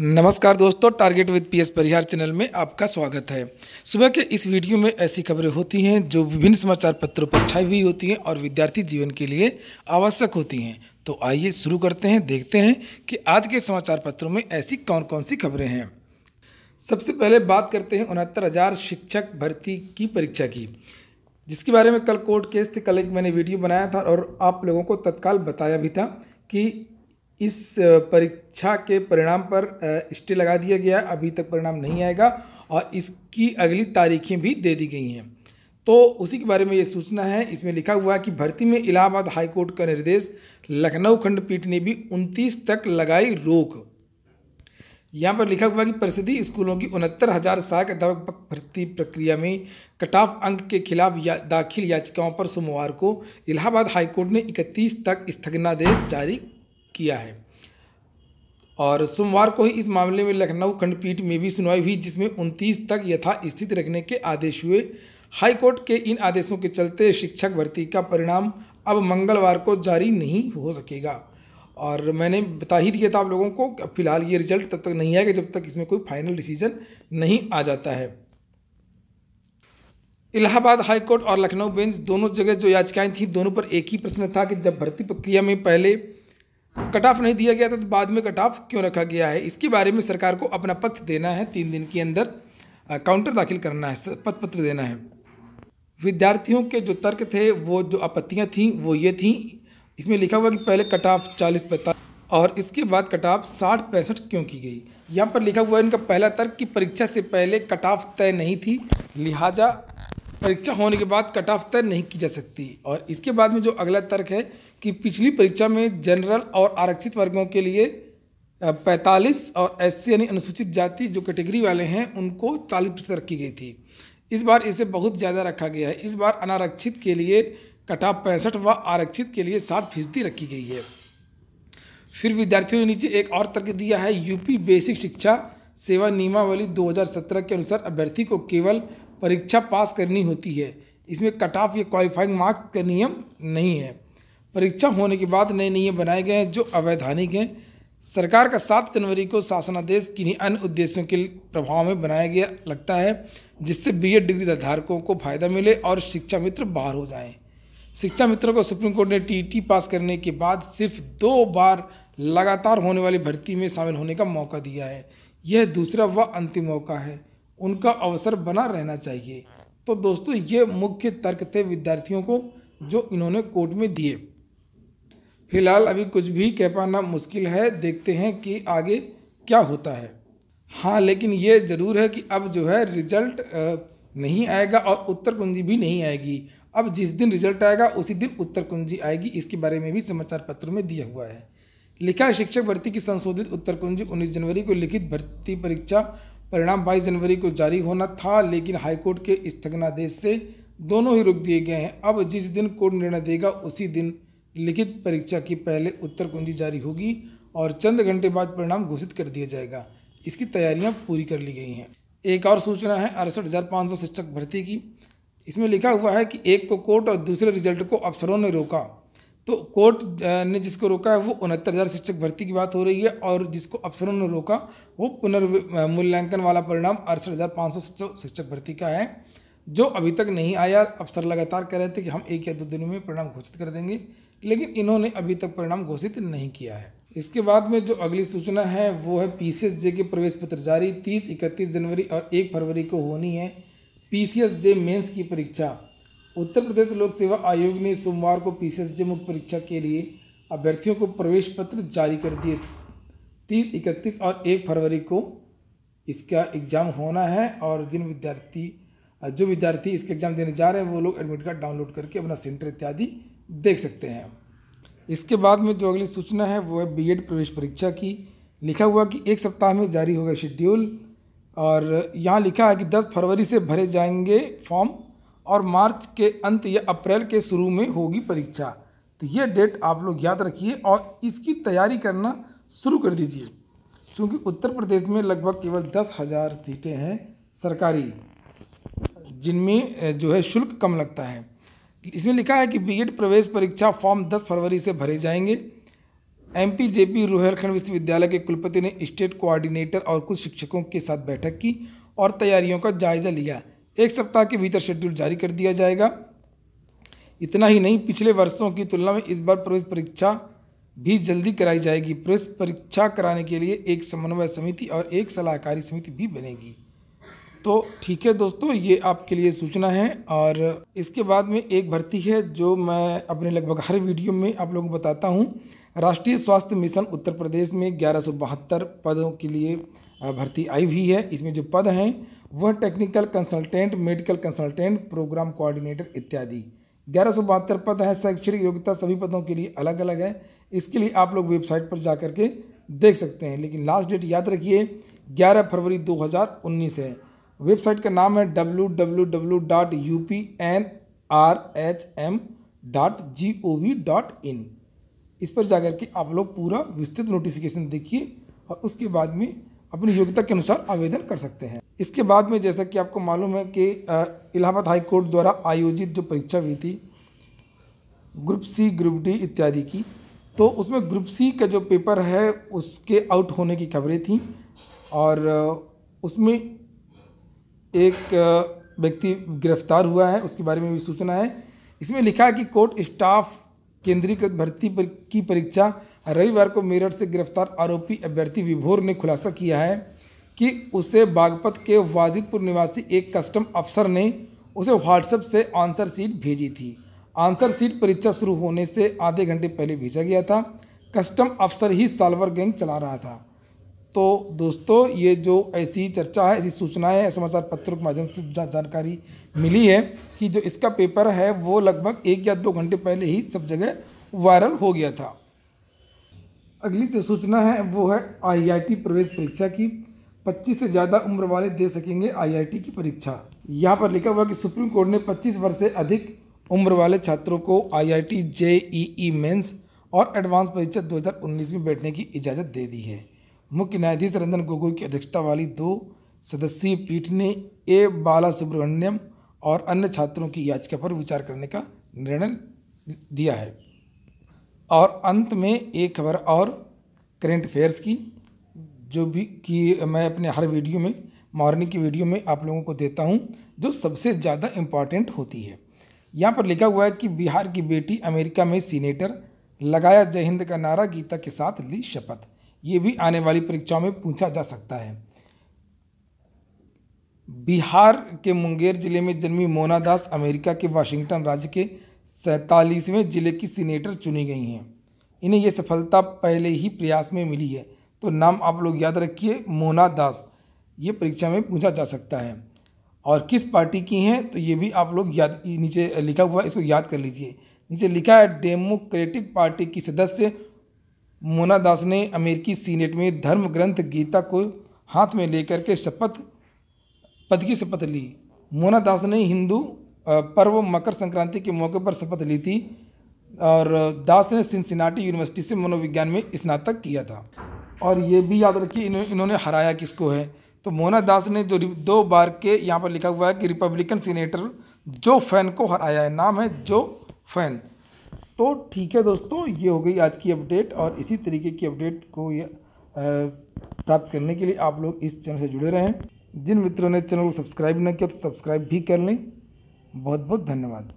नमस्कार दोस्तों target with PS Parihar channel में आपका स्वागत है सुबह के इस वीडियो में ऐसी खबरें होती हैं जो विभिन्न समाचार पत्रों पर छाई हुई होती हैं और विद्यार्थी जीवन के लिए आवश्यक होती हैं तो आइए शुरू करते हैं देखते हैं कि आज के समाचार पत्रों में ऐसी कौन कौन सी खबरें हैं सबसे पहले बात करते हैं उनहत्तर हज़ार शिक्षक भर्ती की परीक्षा की जिसके बारे में कल कोर्ट केस थे कल एक मैंने वीडियो बनाया था और आप लोगों को तत्काल बताया भी था कि इस परीक्षा के परिणाम पर स्टे लगा दिया गया अभी तक परिणाम नहीं आएगा और इसकी अगली तारीखें भी दे दी गई हैं तो उसी के बारे में ये सूचना है इसमें लिखा हुआ है कि भर्ती में इलाहाबाद हाईकोर्ट का निर्देश लखनऊ खंडपीठ ने भी 29 तक लगाई रोक यहाँ पर लिखा हुआ कि परिषदीय स्कूलों की उनहत्तर हज़ार सहायक अध्यापक भर्ती प्रक्रिया में कटाफ अंक के खिलाफ या, दाखिल याचिकाओं पर सोमवार को इलाहाबाद हाईकोर्ट ने 31 तक स्थगनादेश जारी किया है और सोमवार को ही इस मामले में लखनऊ खंडपीठ में भी सुनवाई हुई जिसमें उनतीस तक यथा स्थिति रखने के आदेश हुए हाईकोर्ट के इन आदेशों के चलते शिक्षक भर्ती का परिणाम अब मंगलवार को जारी नहीं हो सकेगा और मैंने बता ही दिया था आप लोगों को फिलहाल ये रिजल्ट तब तक नहीं आएगा जब तक इसमें कोई फाइनल डिसीजन नहीं आ जाता है इलाहाबाद हाईकोर्ट और लखनऊ बेंच दोनों जगह जो याचिकाएं थी दोनों पर एक ही प्रश्न था कि जब भर्ती प्रक्रिया में पहले कट ऑफ नहीं दिया गया था तो बाद में कट ऑफ क्यों रखा गया है इसके बारे में सरकार को अपना पक्ष देना है तीन दिन के अंदर काउंटर दाखिल करना है पद पत्र देना है विद्यार्थियों के जो तर्क थे वो जो आपत्तियाँ थीं वो ये थीं इसमें लिखा हुआ कि पहले कट ऑफ चालीस पैंतालीस और इसके बाद कट ऑफ साठ पैंसठ क्यों की गई यहाँ पर लिखा हुआ है इनका पहला तर्क कि परीक्षा से पहले कट ऑफ तय नहीं थी लिहाजा परीक्षा होने के बाद कट ऑफ तय नहीं की जा सकती और इसके बाद में जो अगला तर्क है कि पिछली परीक्षा में जनरल और आरक्षित वर्गों के लिए 45 और एस यानी अनुसूचित जाति जो कैटेगरी वाले हैं उनको 40 प्रतिशत रखी गई थी इस बार इसे बहुत ज़्यादा रखा गया है इस बार अनारक्षित के लिए कटा पैंसठ व आरक्षित के लिए साठ फीसदी रखी गई है फिर विद्यार्थियों ने नीचे एक और तर्क दिया है यूपी बेसिक शिक्षा सेवा नियमावली 2017 के अनुसार अभ्यर्थी को केवल परीक्षा पास करनी होती है इसमें कट ऑफ या क्वालिफाइंग मार्क्स का नियम नहीं है परीक्षा होने के बाद नए नियम बनाए गए हैं जो अवैधानिक हैं सरकार का सात जनवरी को शासनादेश किन्हीं अन्य उद्देश्यों के प्रभाव में बनाया गया लगता है जिससे बी एड डिग्री धारकों को फायदा मिले और शिक्षा मित्र बाहर हो जाएं शिक्षा मित्रों को सुप्रीम कोर्ट ने टीटी e पास करने के बाद सिर्फ दो बार लगातार होने वाली भर्ती में शामिल होने का मौका दिया है यह दूसरा व अंतिम मौका है उनका अवसर बना रहना चाहिए तो दोस्तों ये मुख्य तर्क थे विद्यार्थियों को जो इन्होंने कोर्ट में दिए फिलहाल अभी कुछ भी कह पाना मुश्किल है देखते हैं कि आगे क्या होता है हाँ लेकिन ये ज़रूर है कि अब जो है रिजल्ट नहीं आएगा और उत्तर कुंजी भी नहीं आएगी अब जिस दिन रिजल्ट आएगा उसी दिन उत्तर कुंजी आएगी इसके बारे में भी समाचार पत्रों में दिया हुआ है लिखा शिक्षक भर्ती की संशोधित उत्तर कुंजी उन्नीस जनवरी को लिखित भर्ती परीक्षा परिणाम बाईस जनवरी को जारी होना था लेकिन हाईकोर्ट के स्थगनादेश से दोनों ही रुक दिए गए हैं अब जिस दिन कोर्ट निर्णय देगा उसी दिन लिखित परीक्षा की पहले उत्तर कुंजी जारी होगी और चंद घंटे बाद परिणाम घोषित कर दिया जाएगा इसकी तैयारियां पूरी कर ली गई हैं एक और सूचना है अड़सठ हज़ार पाँच सौ शिक्षक भर्ती की इसमें लिखा हुआ है कि एक को कोर्ट और दूसरे रिजल्ट को अफसरों ने रोका तो कोर्ट ने जिसको रोका है वो उनहत्तर हज़ार शिक्षक भर्ती की बात हो रही है और जिसको अफसरों ने रोका वो पुनर्मूल्यांकन वाला परिणाम अड़सठ हज़ार पाँच सौ शिक्षक भर्ती का है जो अभी तक नहीं आया अफसर लगातार कह रहे थे कि हम एक या दो दिनों में परिणाम घोषित कर देंगे लेकिन इन्होंने अभी तक परिणाम घोषित नहीं किया है इसके बाद में जो अगली सूचना है वो है पी जे के प्रवेश पत्र जारी तीस इकतीस जनवरी और एक फरवरी को होनी है पी जे मेंस की परीक्षा उत्तर प्रदेश लोक सेवा आयोग ने सोमवार को पी जे मुख्य परीक्षा के लिए अभ्यर्थियों को प्रवेश पत्र जारी कर दिए तीस इकतीस और एक फरवरी को इसका एग्ज़ाम होना है और जिन विद्यार्थी जो विद्यार्थी इसके एग्ज़ाम देने जा रहे हैं वो लोग एडमिट कार्ड डाउनलोड करके अपना सेंटर इत्यादि देख सकते हैं इसके बाद में जो अगली सूचना है वो है बी प्रवेश परीक्षा की लिखा हुआ कि एक सप्ताह में जारी होगा शेड्यूल और यहाँ लिखा है कि 10 फरवरी से भरे जाएंगे फॉर्म और मार्च के अंत या अप्रैल के शुरू में होगी परीक्षा तो ये डेट आप लोग याद रखिए और इसकी तैयारी करना शुरू कर दीजिए क्योंकि उत्तर प्रदेश में लगभग केवल दस हज़ार सीटें हैं सरकारी जिनमें जो है शुल्क कम लगता है इसमें लिखा है कि बीएड प्रवेश परीक्षा फॉर्म 10 फरवरी से भरे जाएंगे M P J P Rohilkhand विश्वविद्यालय के कुलपति ने स्टेट कोऑर्डिनेटर और कुछ शिक्षकों के साथ बैठक की और तैयारियों का जायजा लिया एक सप्ताह के भीतर शेड्यूल जारी कर दिया जाएगा इतना ही नहीं पिछले वर्षों की तुलना में इस बार प्रवेश परीक्षा भी जल्दी कराई जाएगी प्रवेश परीक्षा कराने के लिए एक समन्वय समिति और एक सलाहकारी समिति भी बनेगी तो ठीक है दोस्तों ये आपके लिए सूचना है और इसके बाद में एक भर्ती है जो मैं अपने लगभग हर वीडियो में आप लोगों को बताता हूँ राष्ट्रीय स्वास्थ्य मिशन उत्तर प्रदेश में ग्यारह पदों के लिए भर्ती आई हुई है इसमें जो पद हैं वह technical consultant medical consultant programme coordinator इत्यादि ग्यारह सौ बहत्तर पद है शैक्षणिक योग्यता सभी पदों के लिए अलग अलग है इसके लिए आप लोग वेबसाइट पर जा कर के देख सकते हैं लेकिन लास्ट डेट याद रखिए 11 फरवरी 2019 है वेबसाइट का नाम है W W W dot U P N R H M dot G O V dot in इस पर जाकर के आप लोग पूरा विस्तृत नोटिफिकेशन देखिए और उसके बाद में अपनी योग्यता के अनुसार आवेदन कर सकते हैं इसके बाद में जैसा कि आपको मालूम है कि इलाहाबाद हाई कोर्ट द्वारा आयोजित जो परीक्षा हुई थी ग्रुप सी ग्रुप डी इत्यादि की तो उसमें ग्रुप सी का जो पेपर है उसके आउट होने की खबरें थी और उसमें एक व्यक्ति गिरफ्तार हुआ है उसके बारे में भी सूचना है इसमें लिखा है कि कोर्ट स्टाफ केंद्रीकृत भर्ती पर की परीक्षा रविवार को मेरठ से गिरफ्तार आरोपी अभ्यर्थी विभोर ने खुलासा किया है कि उसे बागपत के वाजिदपुर निवासी एक कस्टम अफसर ने उसे व्हाट्सएप से आंसर सीट भेजी थी आंसर सीट परीक्षा शुरू होने से आधे घंटे पहले भेजा गया था कस्टम अफसर ही सालवर गैंग चला रहा था तो दोस्तों ये जो ऐसी चर्चा है ऐसी सूचनाएं है समाचार पत्रों के माध्यम से जानकारी मिली है कि जो इसका पेपर है वो लगभग एक या दो घंटे पहले ही सब जगह वायरल हो गया था अगली जो सूचना है वो है आईआईटी प्रवेश परीक्षा की पच्चीस से ज़्यादा उम्र वाले दे सकेंगे आई की परीक्षा यहाँ पर लिखा हुआ कि सुप्रीम कोर्ट ने 25 वर्ष से अधिक उम्र वाले छात्रों को आईआईटी आई टी और एडवांस परीक्षा 2019 में बैठने की इजाज़त दे दी है मुख्य न्यायाधीश रंजन गोगोई की अध्यक्षता वाली दो सदस्यीय पीठ ने ए बाला सुब्रमण्यम और अन्य छात्रों की याचिका पर विचार करने का निर्णय दिया है और अंत में एक खबर और करेंट अफेयर्स की जो भी कि मैं अपने हर वीडियो में मॉर्निंग की वीडियो में आप लोगों को देता हूं जो सबसे ज़्यादा इम्पॉर्टेंट होती है यहाँ पर लिखा हुआ है कि बिहार की बेटी अमेरिका में सीनेटर लगाया जय हिंद का नारा गीता के साथ ली शपथ ये भी आने वाली परीक्षाओं में पूछा जा सकता है बिहार के मुंगेर जिले में जन्मी मोना दास अमेरिका के वाशिंगटन राज्य के सैतालीसवें जिले की सीनेटर चुनी गई हैं इन्हें यह सफलता पहले ही प्रयास में मिली है तो नाम आप लोग याद रखिए मोना दास ये परीक्षा में पूछा जा सकता है और किस पार्टी की हैं तो ये भी आप लोग याद नीचे लिखा हुआ है इसको याद कर लीजिए नीचे लिखा है डेमोक्रेटिक पार्टी की सदस्य मोना दास ने अमेरिकी सीनेट में धर्म ग्रंथ गीता को हाथ में लेकर के शपथ पद की शपथ ली मोना दास ने हिंदू पर्व मकर संक्रांति के मौके पर शपथ ली थी और दास ने सिंसिनाटी यूनिवर्सिटी से मनोविज्ञान में स्नातक किया था और ये भी याद रखिए इन, इन्होंने हराया किसको है तो मोना दास ने जो दो बार के यहाँ पर लिखा हुआ है कि रिपब्लिकन सीनेटर जो फैन को हराया है नाम है जो फैन तो ठीक है दोस्तों ये हो गई आज की अपडेट और इसी तरीके की अपडेट को ये प्राप्त करने के लिए आप लोग इस चैनल से जुड़े रहें जिन मित्रों ने चैनल को सब्सक्राइब न किया तो सब्सक्राइब भी कर लें बहुत बहुत धन्यवाद